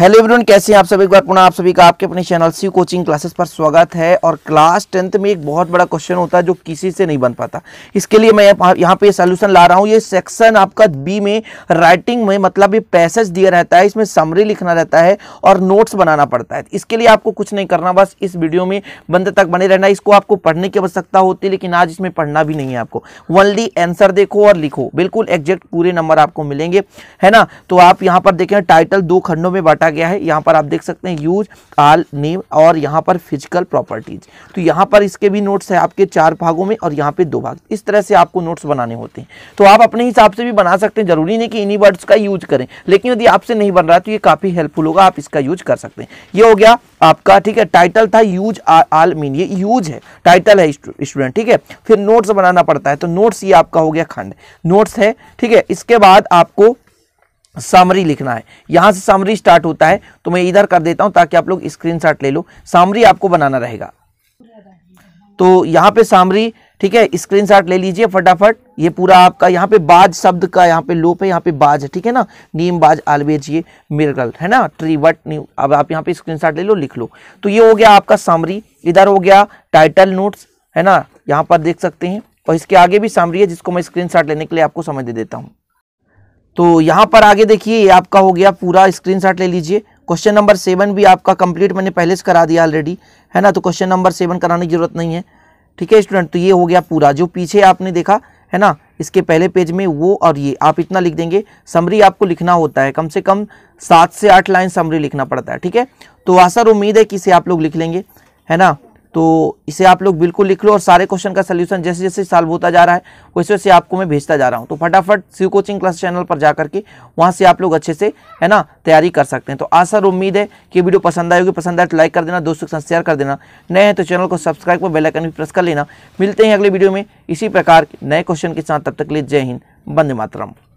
hello everyone कैसे हैं आप सभी एक बार पुनः आप सभी का आपके अपने चैनल सी कोचिंग क्लासेस पर स्वागत है और क्लास टेंथ में एक बहुत बड़ा क्वेश्चन होता है जो किसी से नहीं बन पाता इसके लिए मैं यहाँ पे सोल्यूशन ला रहा हूँ ये सेक्शन आपका बी में राइटिंग में मतलब ये पैसेज दिया रहता है इसमें समरी लिखना रहता है और नोट्स बनाना पड़ता है इसके लिए आपको कुछ नहीं करना बस इस वीडियो में बंद तक बने रहना इसको आपको पढ़ने की आवश्यकता होती है लेकिन आज इसमें पढ़ना भी नहीं है आपको वनली आंसर देखो और लिखो बिल्कुल एग्जैक्ट पूरे नंबर आपको मिलेंगे है ना तो आप यहाँ पर देखें टाइटल दो खंडों में बांटा काटा गया है यहाँ पर आप देख सकते हैं यूज आल नेम और यहाँ पर फिजिकल प्रॉपर्टीज तो यहाँ पर इसके भी नोट्स है आपके चार भागों में और यहाँ पे दो भाग इस तरह से आपको नोट्स बनाने होते हैं तो आप अपने हिसाब से भी बना सकते हैं जरूरी नहीं कि इन्हीं वर्ड्स का यूज करें लेकिन यदि आपसे नहीं बन रहा तो ये काफ़ी हेल्पफुल होगा आप इसका यूज कर सकते हैं ये हो गया आपका ठीक है टाइटल था यूज आल मीन ये यूज है टाइटल है स्टूडेंट ठीक है फिर नोट्स बनाना पड़ता है तो नोट्स ये आपका हो गया खंड नोट्स है ठीक है इसके बाद आपको सामरी लिखना है यहां से सामरी स्टार्ट होता है तो मैं इधर कर देता हूं ताकि आप लोग स्क्रीनशॉट ले लो सामरी आपको बनाना रहेगा तो यहाँ पे सामरी ठीक है स्क्रीनशॉट ले लीजिए फटाफट ये पूरा आपका यहाँ पे बाज शब्द का यहाँ पे लोप है यहाँ पे बाज है ठीक है ना नीम बाज आलवेज ये मिरगल है ना ट्री वट न्यू अब आप यहाँ पे स्क्रीनशॉट ले लो लिख लो तो ये हो गया आपका सामरी इधर हो गया टाइटल नोट्स है ना यहाँ पर देख सकते हैं और इसके आगे भी सामरी है जिसको मैं स्क्रीनशॉट लेने के लिए आपको समझ दे देता हूँ तो यहाँ पर आगे देखिए ये आपका हो गया पूरा स्क्रीनशॉट ले लीजिए क्वेश्चन नंबर सेवन भी आपका कंप्लीट मैंने पहले से करा दिया ऑलरेडी है ना तो क्वेश्चन नंबर सेवन कराने की जरूरत नहीं है ठीक है स्टूडेंट तो ये हो गया पूरा जो पीछे आपने देखा है ना इसके पहले पेज में वो और ये आप इतना लिख देंगे समरी आपको लिखना होता है कम से कम सात से आठ लाइन समरी लिखना पड़ता है ठीक है तो आसर उम्मीद है कि इसे आप लोग लिख लेंगे है ना तो इसे आप लोग बिल्कुल लिख लो और सारे क्वेश्चन का सोल्यूशन जैसे जैसे सॉल्व होता जा रहा है वैसे वैसे आपको मैं भेजता जा रहा हूँ तो फटाफट शिव कोचिंग क्लास चैनल पर जा करके वहाँ से आप लोग अच्छे से है ना तैयारी कर सकते हैं तो आशा उम्मीद है कि वीडियो पसंद आएगी पसंद आए तो लाइक कर देना दोस्तों के साथ शेयर कर देना नए हैं तो चैनल को सब्सक्राइब और बेलाइकन भी प्रेस कर लेना मिलते हैं अगले वीडियो में इसी प्रकार नए क्वेश्चन के साथ तब तक लिए जय हिंद बंद मातरम